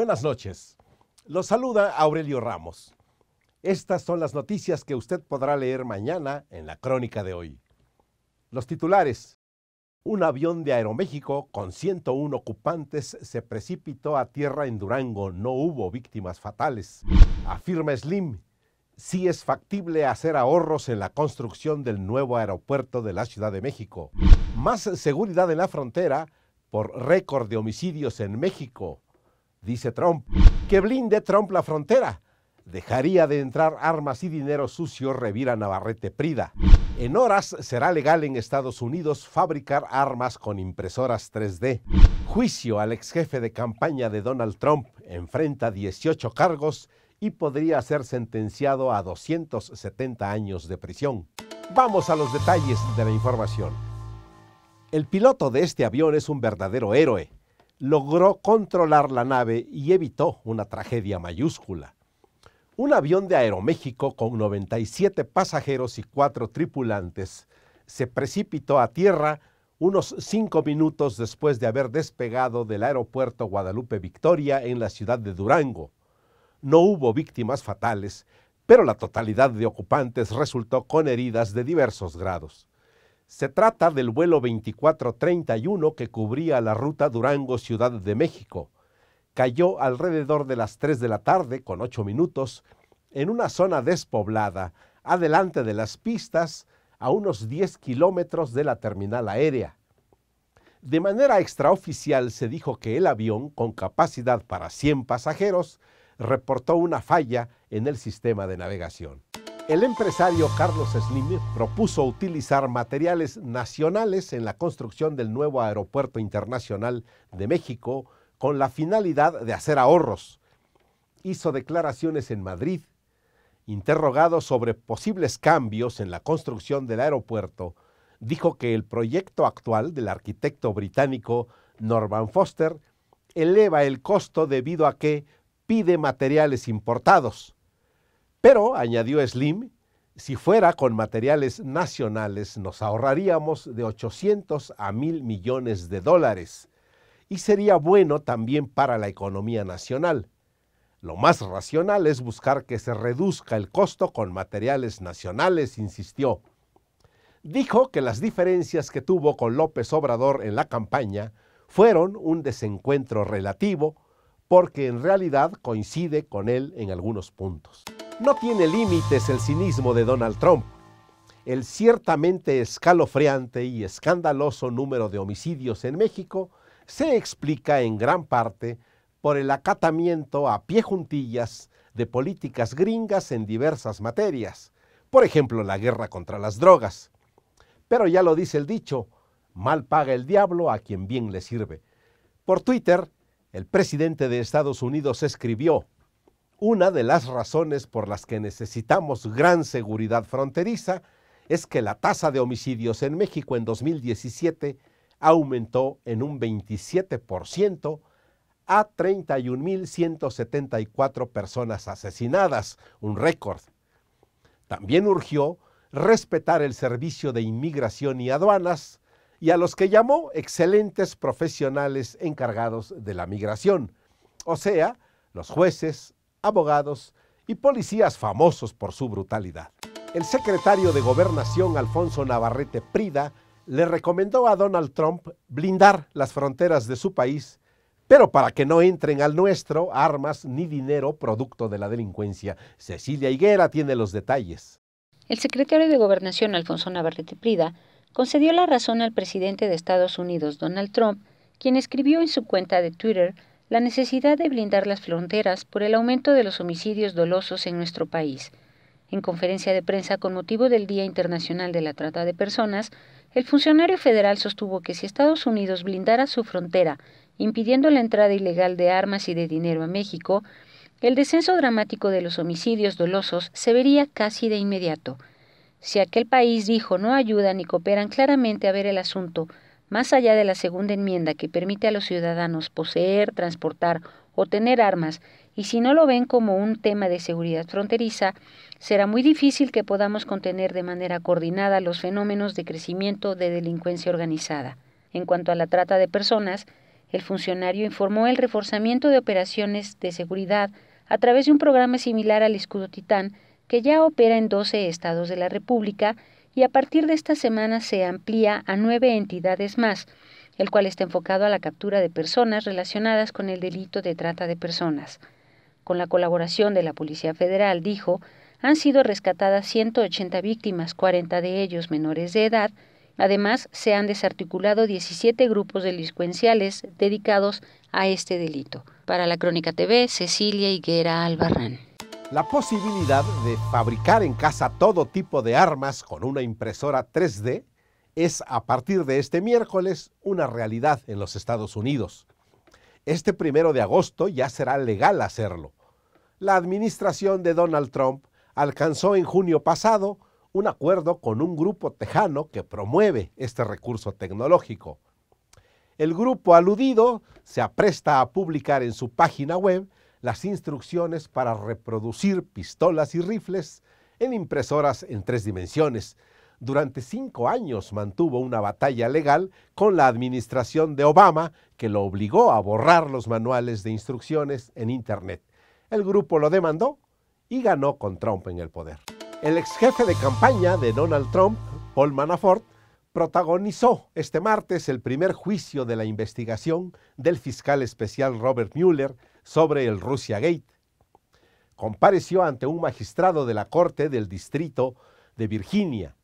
Buenas noches. Los saluda Aurelio Ramos. Estas son las noticias que usted podrá leer mañana en la crónica de hoy. Los titulares. Un avión de Aeroméxico con 101 ocupantes se precipitó a tierra en Durango. No hubo víctimas fatales. Afirma Slim. Sí es factible hacer ahorros en la construcción del nuevo aeropuerto de la Ciudad de México. Más seguridad en la frontera por récord de homicidios en México dice Trump, que blinde Trump la frontera. Dejaría de entrar armas y dinero sucio, revira Navarrete Prida. En horas será legal en Estados Unidos fabricar armas con impresoras 3D. Juicio al ex jefe de campaña de Donald Trump enfrenta 18 cargos y podría ser sentenciado a 270 años de prisión. Vamos a los detalles de la información. El piloto de este avión es un verdadero héroe logró controlar la nave y evitó una tragedia mayúscula. Un avión de Aeroméxico con 97 pasajeros y cuatro tripulantes se precipitó a tierra unos cinco minutos después de haber despegado del aeropuerto Guadalupe Victoria en la ciudad de Durango. No hubo víctimas fatales, pero la totalidad de ocupantes resultó con heridas de diversos grados. Se trata del vuelo 2431 que cubría la ruta Durango-Ciudad de México. Cayó alrededor de las 3 de la tarde, con 8 minutos, en una zona despoblada, adelante de las pistas, a unos 10 kilómetros de la terminal aérea. De manera extraoficial se dijo que el avión, con capacidad para 100 pasajeros, reportó una falla en el sistema de navegación. El empresario Carlos Slim propuso utilizar materiales nacionales en la construcción del nuevo Aeropuerto Internacional de México con la finalidad de hacer ahorros. Hizo declaraciones en Madrid. Interrogado sobre posibles cambios en la construcción del aeropuerto, dijo que el proyecto actual del arquitecto británico Norman Foster eleva el costo debido a que pide materiales importados pero, añadió Slim, si fuera con materiales nacionales nos ahorraríamos de 800 a 1000 millones de dólares y sería bueno también para la economía nacional. Lo más racional es buscar que se reduzca el costo con materiales nacionales, insistió. Dijo que las diferencias que tuvo con López Obrador en la campaña fueron un desencuentro relativo porque en realidad coincide con él en algunos puntos. No tiene límites el cinismo de Donald Trump. El ciertamente escalofriante y escandaloso número de homicidios en México se explica en gran parte por el acatamiento a pie juntillas de políticas gringas en diversas materias, por ejemplo la guerra contra las drogas. Pero ya lo dice el dicho, mal paga el diablo a quien bien le sirve. Por Twitter, el presidente de Estados Unidos escribió, una de las razones por las que necesitamos gran seguridad fronteriza es que la tasa de homicidios en México en 2017 aumentó en un 27% a 31.174 personas asesinadas, un récord. También urgió respetar el servicio de inmigración y aduanas y a los que llamó excelentes profesionales encargados de la migración, o sea, los jueces, abogados y policías famosos por su brutalidad. El secretario de Gobernación, Alfonso Navarrete Prida, le recomendó a Donald Trump blindar las fronteras de su país, pero para que no entren al nuestro armas ni dinero producto de la delincuencia. Cecilia Higuera tiene los detalles. El secretario de Gobernación, Alfonso Navarrete Prida, concedió la razón al presidente de Estados Unidos, Donald Trump, quien escribió en su cuenta de Twitter la necesidad de blindar las fronteras por el aumento de los homicidios dolosos en nuestro país. En conferencia de prensa con motivo del Día Internacional de la Trata de Personas, el funcionario federal sostuvo que si Estados Unidos blindara su frontera, impidiendo la entrada ilegal de armas y de dinero a México, el descenso dramático de los homicidios dolosos se vería casi de inmediato. Si aquel país dijo no ayudan y cooperan claramente a ver el asunto más allá de la segunda enmienda que permite a los ciudadanos poseer, transportar o tener armas, y si no lo ven como un tema de seguridad fronteriza, será muy difícil que podamos contener de manera coordinada los fenómenos de crecimiento de delincuencia organizada. En cuanto a la trata de personas, el funcionario informó el reforzamiento de operaciones de seguridad a través de un programa similar al Escudo Titán que ya opera en 12 estados de la República y a partir de esta semana se amplía a nueve entidades más, el cual está enfocado a la captura de personas relacionadas con el delito de trata de personas. Con la colaboración de la Policía Federal, dijo, han sido rescatadas 180 víctimas, 40 de ellos menores de edad. Además, se han desarticulado 17 grupos delincuenciales dedicados a este delito. Para la Crónica TV, Cecilia Higuera Albarrán la posibilidad de fabricar en casa todo tipo de armas con una impresora 3D es a partir de este miércoles una realidad en los Estados Unidos. Este primero de agosto ya será legal hacerlo. La administración de Donald Trump alcanzó en junio pasado un acuerdo con un grupo tejano que promueve este recurso tecnológico. El grupo aludido se apresta a publicar en su página web las instrucciones para reproducir pistolas y rifles en impresoras en tres dimensiones. Durante cinco años mantuvo una batalla legal con la administración de Obama, que lo obligó a borrar los manuales de instrucciones en Internet. El grupo lo demandó y ganó con Trump en el poder. El ex jefe de campaña de Donald Trump, Paul Manafort, protagonizó este martes el primer juicio de la investigación del fiscal especial Robert Mueller sobre el Russia Gate. Compareció ante un magistrado de la Corte del Distrito de Virginia.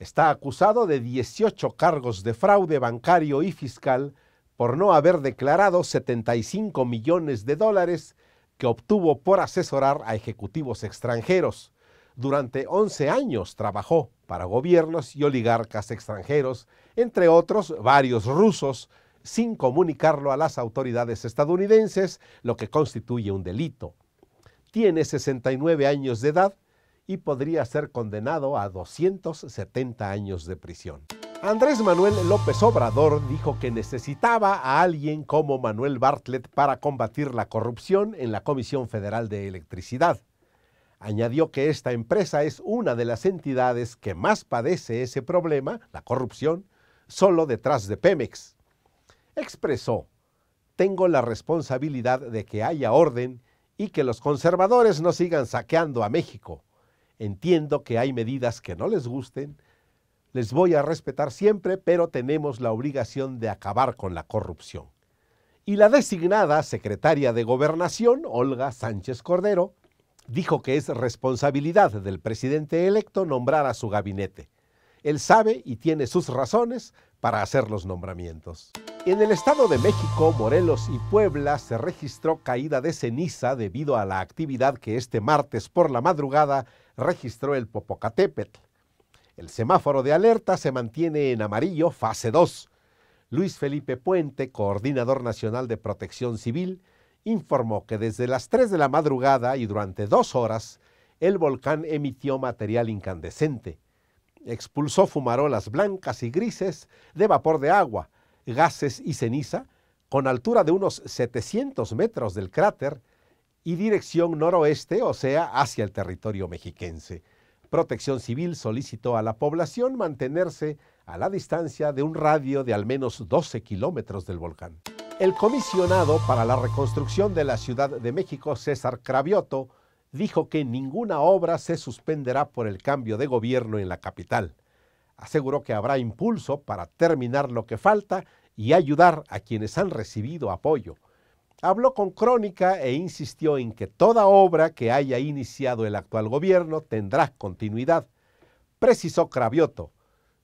Está acusado de 18 cargos de fraude bancario y fiscal por no haber declarado 75 millones de dólares que obtuvo por asesorar a ejecutivos extranjeros. Durante 11 años trabajó para gobiernos y oligarcas extranjeros, entre otros varios rusos, sin comunicarlo a las autoridades estadounidenses, lo que constituye un delito. Tiene 69 años de edad y podría ser condenado a 270 años de prisión. Andrés Manuel López Obrador dijo que necesitaba a alguien como Manuel Bartlett para combatir la corrupción en la Comisión Federal de Electricidad. Añadió que esta empresa es una de las entidades que más padece ese problema, la corrupción, solo detrás de Pemex expresó, tengo la responsabilidad de que haya orden y que los conservadores no sigan saqueando a México. Entiendo que hay medidas que no les gusten, les voy a respetar siempre, pero tenemos la obligación de acabar con la corrupción. Y la designada secretaria de Gobernación, Olga Sánchez Cordero, dijo que es responsabilidad del presidente electo nombrar a su gabinete. Él sabe y tiene sus razones para hacer los nombramientos. En el Estado de México, Morelos y Puebla se registró caída de ceniza debido a la actividad que este martes por la madrugada registró el Popocatépetl. El semáforo de alerta se mantiene en amarillo, fase 2. Luis Felipe Puente, coordinador nacional de protección civil, informó que desde las 3 de la madrugada y durante dos horas, el volcán emitió material incandescente. Expulsó fumarolas blancas y grises de vapor de agua, gases y ceniza, con altura de unos 700 metros del cráter y dirección noroeste, o sea, hacia el territorio mexiquense. Protección Civil solicitó a la población mantenerse a la distancia de un radio de al menos 12 kilómetros del volcán. El comisionado para la reconstrucción de la Ciudad de México, César Cravioto, dijo que ninguna obra se suspenderá por el cambio de gobierno en la capital. Aseguró que habrá impulso para terminar lo que falta y ayudar a quienes han recibido apoyo. Habló con crónica e insistió en que toda obra que haya iniciado el actual gobierno tendrá continuidad. Precisó Cravioto,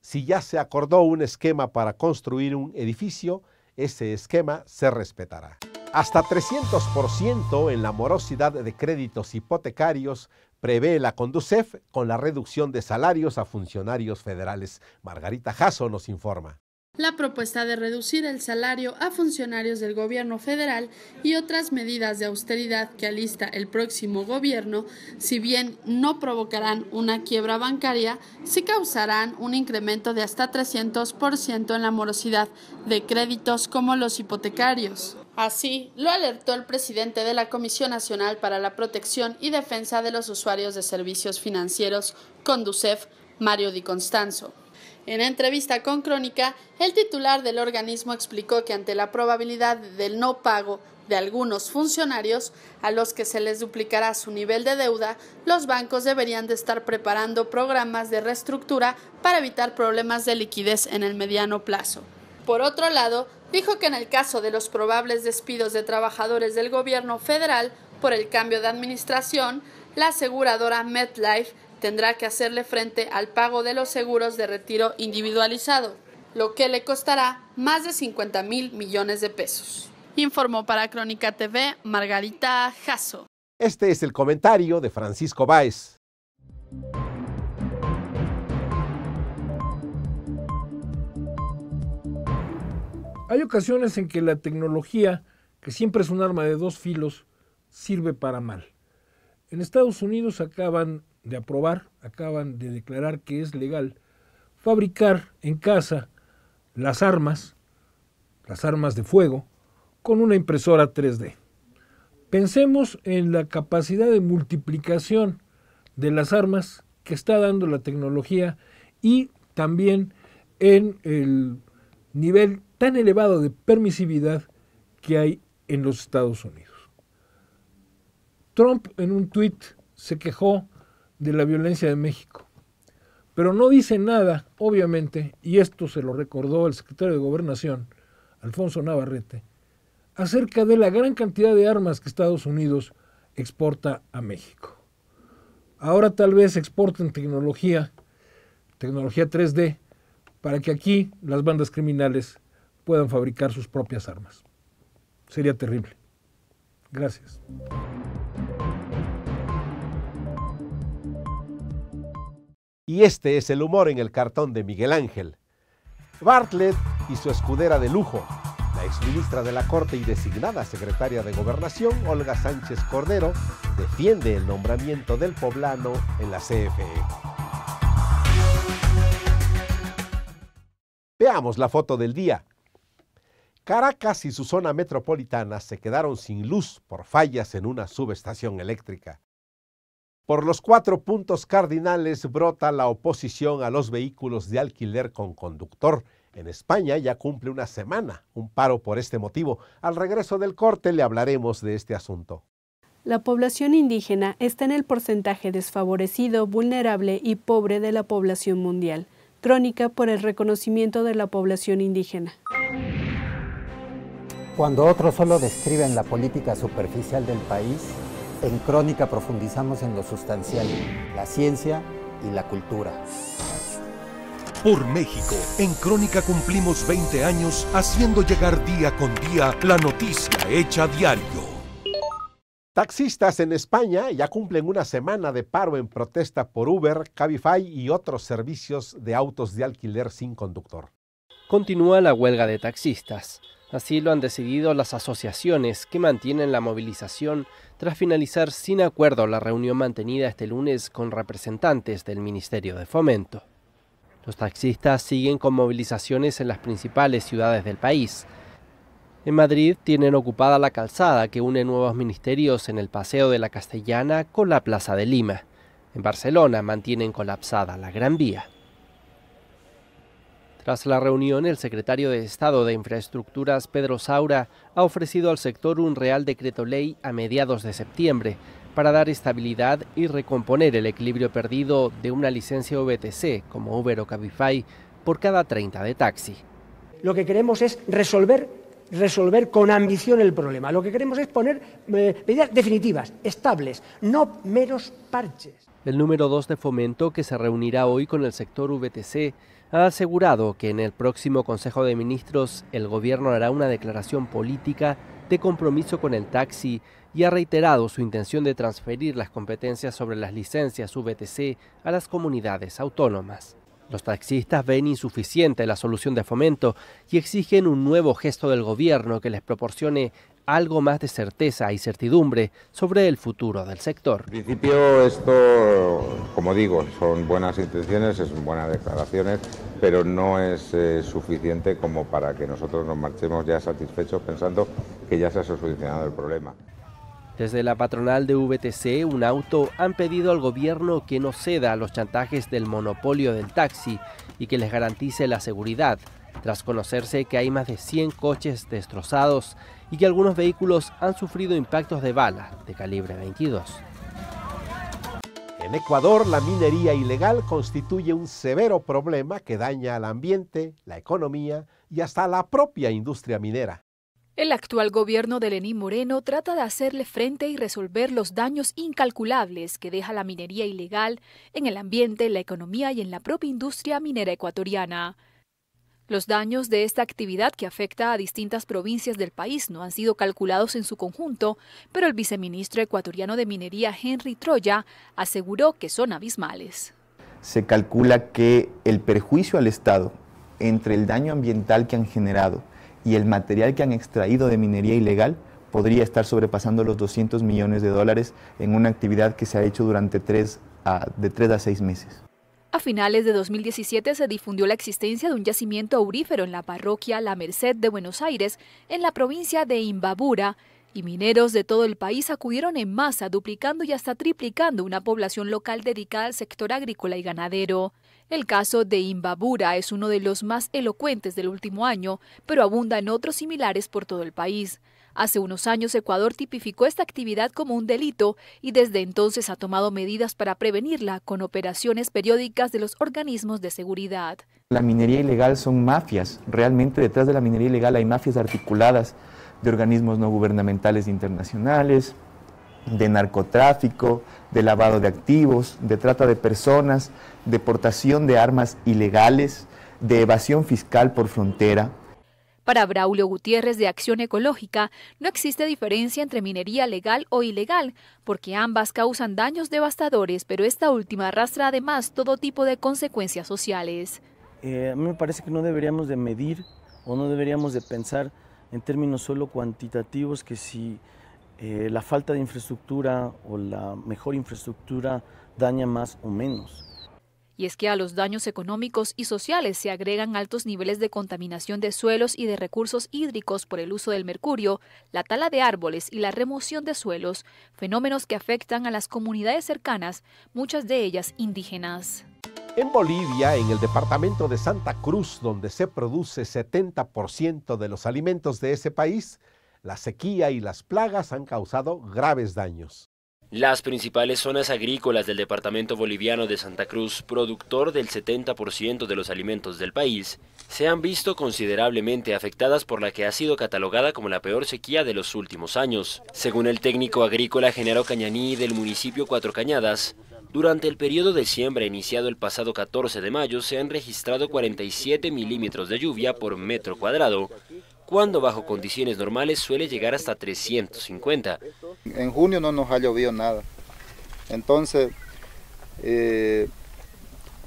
si ya se acordó un esquema para construir un edificio, ese esquema se respetará. Hasta 300% en la morosidad de créditos hipotecarios prevé la Conducef con la reducción de salarios a funcionarios federales. Margarita Jasso nos informa. La propuesta de reducir el salario a funcionarios del gobierno federal y otras medidas de austeridad que alista el próximo gobierno, si bien no provocarán una quiebra bancaria, sí causarán un incremento de hasta 300% en la morosidad de créditos como los hipotecarios. Así lo alertó el presidente de la Comisión Nacional para la Protección y Defensa de los Usuarios de Servicios Financieros, Conducef, Mario Di Constanzo. En entrevista con Crónica, el titular del organismo explicó que ante la probabilidad del no pago de algunos funcionarios, a los que se les duplicará su nivel de deuda, los bancos deberían de estar preparando programas de reestructura para evitar problemas de liquidez en el mediano plazo. Por otro lado, dijo que en el caso de los probables despidos de trabajadores del gobierno federal por el cambio de administración, la aseguradora MetLife tendrá que hacerle frente al pago de los seguros de retiro individualizado, lo que le costará más de 50 mil millones de pesos. Informó para Crónica TV Margarita Jasso. Este es el comentario de Francisco Báez. Hay ocasiones en que la tecnología, que siempre es un arma de dos filos, sirve para mal. En Estados Unidos acaban de aprobar, acaban de declarar que es legal fabricar en casa las armas, las armas de fuego, con una impresora 3D. Pensemos en la capacidad de multiplicación de las armas que está dando la tecnología y también en el nivel tan elevado de permisividad que hay en los Estados Unidos. Trump en un tuit se quejó de la violencia de México, pero no dice nada, obviamente, y esto se lo recordó el secretario de Gobernación, Alfonso Navarrete, acerca de la gran cantidad de armas que Estados Unidos exporta a México. Ahora tal vez exporten tecnología, tecnología 3D, para que aquí las bandas criminales puedan fabricar sus propias armas. Sería terrible. Gracias. Y este es el humor en el cartón de Miguel Ángel. Bartlett y su escudera de lujo, la exministra de la Corte y designada secretaria de Gobernación, Olga Sánchez Cordero, defiende el nombramiento del poblano en la CFE. Veamos la foto del día. Caracas y su zona metropolitana se quedaron sin luz por fallas en una subestación eléctrica. Por los cuatro puntos cardinales brota la oposición a los vehículos de alquiler con conductor. En España ya cumple una semana un paro por este motivo. Al regreso del corte le hablaremos de este asunto. La población indígena está en el porcentaje desfavorecido, vulnerable y pobre de la población mundial. Crónica por el reconocimiento de la población indígena. Cuando otros solo describen la política superficial del país, en Crónica profundizamos en lo sustancial, la ciencia y la cultura. Por México, en Crónica cumplimos 20 años haciendo llegar día con día la noticia hecha diario. Taxistas en España ya cumplen una semana de paro en protesta por Uber, Cabify y otros servicios de autos de alquiler sin conductor. Continúa la huelga de taxistas. Así lo han decidido las asociaciones que mantienen la movilización tras finalizar sin acuerdo la reunión mantenida este lunes con representantes del Ministerio de Fomento. Los taxistas siguen con movilizaciones en las principales ciudades del país, en Madrid tienen ocupada la calzada que une nuevos ministerios en el Paseo de la Castellana con la Plaza de Lima. En Barcelona mantienen colapsada la Gran Vía. Tras la reunión, el secretario de Estado de Infraestructuras, Pedro Saura, ha ofrecido al sector un real decreto ley a mediados de septiembre para dar estabilidad y recomponer el equilibrio perdido de una licencia VTC como Uber o Cabify por cada 30 de taxi. Lo que queremos es resolver resolver con ambición el problema. Lo que queremos es poner eh, medidas definitivas, estables, no menos parches. El número 2 de fomento, que se reunirá hoy con el sector VTC, ha asegurado que en el próximo Consejo de Ministros el gobierno hará una declaración política de compromiso con el taxi y ha reiterado su intención de transferir las competencias sobre las licencias VTC a las comunidades autónomas. Los taxistas ven insuficiente la solución de fomento y exigen un nuevo gesto del gobierno que les proporcione algo más de certeza y certidumbre sobre el futuro del sector. En principio esto, como digo, son buenas intenciones, son buenas declaraciones, pero no es eh, suficiente como para que nosotros nos marchemos ya satisfechos pensando que ya se ha solucionado el problema. Desde la patronal de VTC, un auto, han pedido al gobierno que no ceda a los chantajes del monopolio del taxi y que les garantice la seguridad, tras conocerse que hay más de 100 coches destrozados y que algunos vehículos han sufrido impactos de bala de calibre 22. En Ecuador, la minería ilegal constituye un severo problema que daña al ambiente, la economía y hasta la propia industria minera. El actual gobierno de Lenín Moreno trata de hacerle frente y resolver los daños incalculables que deja la minería ilegal en el ambiente, la economía y en la propia industria minera ecuatoriana. Los daños de esta actividad que afecta a distintas provincias del país no han sido calculados en su conjunto, pero el viceministro ecuatoriano de Minería Henry Troya aseguró que son abismales. Se calcula que el perjuicio al Estado entre el daño ambiental que han generado y el material que han extraído de minería ilegal podría estar sobrepasando los 200 millones de dólares en una actividad que se ha hecho durante tres a, de 3 a 6 meses. A finales de 2017 se difundió la existencia de un yacimiento aurífero en la parroquia La Merced de Buenos Aires, en la provincia de Imbabura, y mineros de todo el país acudieron en masa, duplicando y hasta triplicando una población local dedicada al sector agrícola y ganadero. El caso de Imbabura es uno de los más elocuentes del último año, pero en otros similares por todo el país. Hace unos años Ecuador tipificó esta actividad como un delito y desde entonces ha tomado medidas para prevenirla con operaciones periódicas de los organismos de seguridad. La minería ilegal son mafias. Realmente detrás de la minería ilegal hay mafias articuladas de organismos no gubernamentales internacionales, de narcotráfico, de lavado de activos, de trata de personas, deportación de armas ilegales, de evasión fiscal por frontera. Para Braulio Gutiérrez de Acción Ecológica, no existe diferencia entre minería legal o ilegal, porque ambas causan daños devastadores, pero esta última arrastra además todo tipo de consecuencias sociales. Eh, a mí me parece que no deberíamos de medir o no deberíamos de pensar en términos solo cuantitativos que si eh, la falta de infraestructura o la mejor infraestructura daña más o menos. Y es que a los daños económicos y sociales se agregan altos niveles de contaminación de suelos y de recursos hídricos por el uso del mercurio, la tala de árboles y la remoción de suelos, fenómenos que afectan a las comunidades cercanas, muchas de ellas indígenas. En Bolivia, en el departamento de Santa Cruz, donde se produce 70% de los alimentos de ese país, la sequía y las plagas han causado graves daños. Las principales zonas agrícolas del departamento boliviano de Santa Cruz, productor del 70% de los alimentos del país, se han visto considerablemente afectadas por la que ha sido catalogada como la peor sequía de los últimos años. Según el técnico agrícola Genaro Cañaní del municipio Cuatro Cañadas, durante el periodo de siembra iniciado el pasado 14 de mayo se han registrado 47 milímetros de lluvia por metro cuadrado, cuando bajo condiciones normales suele llegar hasta 350. En junio no nos ha llovido nada, entonces eh,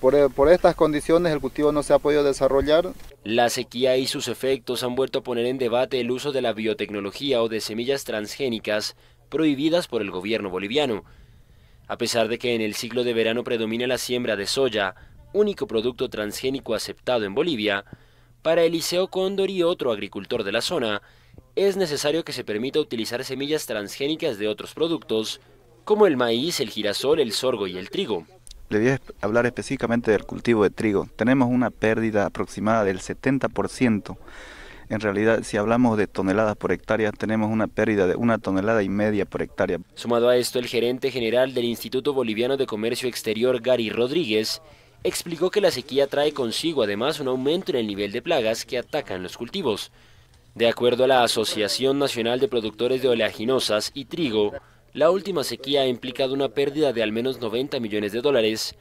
por, por estas condiciones el cultivo no se ha podido desarrollar. La sequía y sus efectos han vuelto a poner en debate el uso de la biotecnología o de semillas transgénicas prohibidas por el gobierno boliviano. A pesar de que en el ciclo de verano predomina la siembra de soya, único producto transgénico aceptado en Bolivia, para Eliseo Cóndor y otro agricultor de la zona, es necesario que se permita utilizar semillas transgénicas de otros productos, como el maíz, el girasol, el sorgo y el trigo. Le voy a hablar específicamente del cultivo de trigo. Tenemos una pérdida aproximada del 70%. En realidad, si hablamos de toneladas por hectárea, tenemos una pérdida de una tonelada y media por hectárea. Sumado a esto, el gerente general del Instituto Boliviano de Comercio Exterior, Gary Rodríguez, explicó que la sequía trae consigo además un aumento en el nivel de plagas que atacan los cultivos. De acuerdo a la Asociación Nacional de Productores de Oleaginosas y Trigo, la última sequía ha implicado una pérdida de al menos 90 millones de dólares,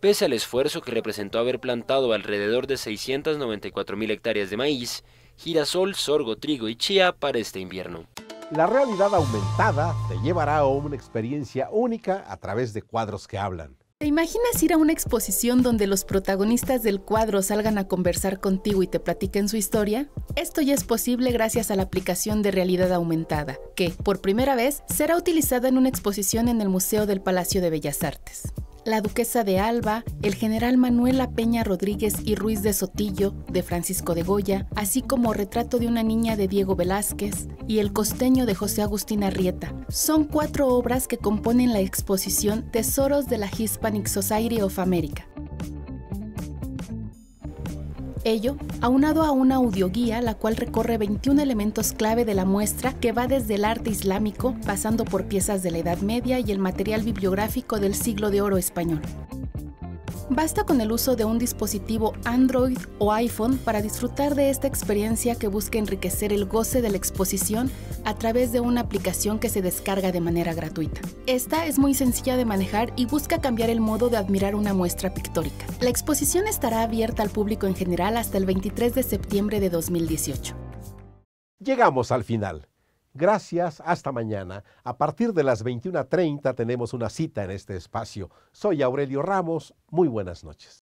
pese al esfuerzo que representó haber plantado alrededor de 694 mil hectáreas de maíz, girasol, sorgo, trigo y chía para este invierno. La realidad aumentada te llevará a una experiencia única a través de cuadros que hablan ¿Te imaginas ir a una exposición donde los protagonistas del cuadro salgan a conversar contigo y te platiquen su historia? Esto ya es posible gracias a la aplicación de realidad aumentada, que, por primera vez, será utilizada en una exposición en el Museo del Palacio de Bellas Artes la duquesa de Alba, el general Manuela Peña Rodríguez y Ruiz de Sotillo, de Francisco de Goya, así como Retrato de una niña de Diego Velázquez y El costeño de José Agustín Arrieta. Son cuatro obras que componen la exposición Tesoros de la Hispanic Society of America. Ello, aunado a una audioguía la cual recorre 21 elementos clave de la muestra que va desde el arte islámico, pasando por piezas de la Edad Media y el material bibliográfico del siglo de oro español. Basta con el uso de un dispositivo Android o iPhone para disfrutar de esta experiencia que busca enriquecer el goce de la exposición a través de una aplicación que se descarga de manera gratuita. Esta es muy sencilla de manejar y busca cambiar el modo de admirar una muestra pictórica. La exposición estará abierta al público en general hasta el 23 de septiembre de 2018. Llegamos al final. Gracias, hasta mañana. A partir de las 21.30 tenemos una cita en este espacio. Soy Aurelio Ramos, muy buenas noches.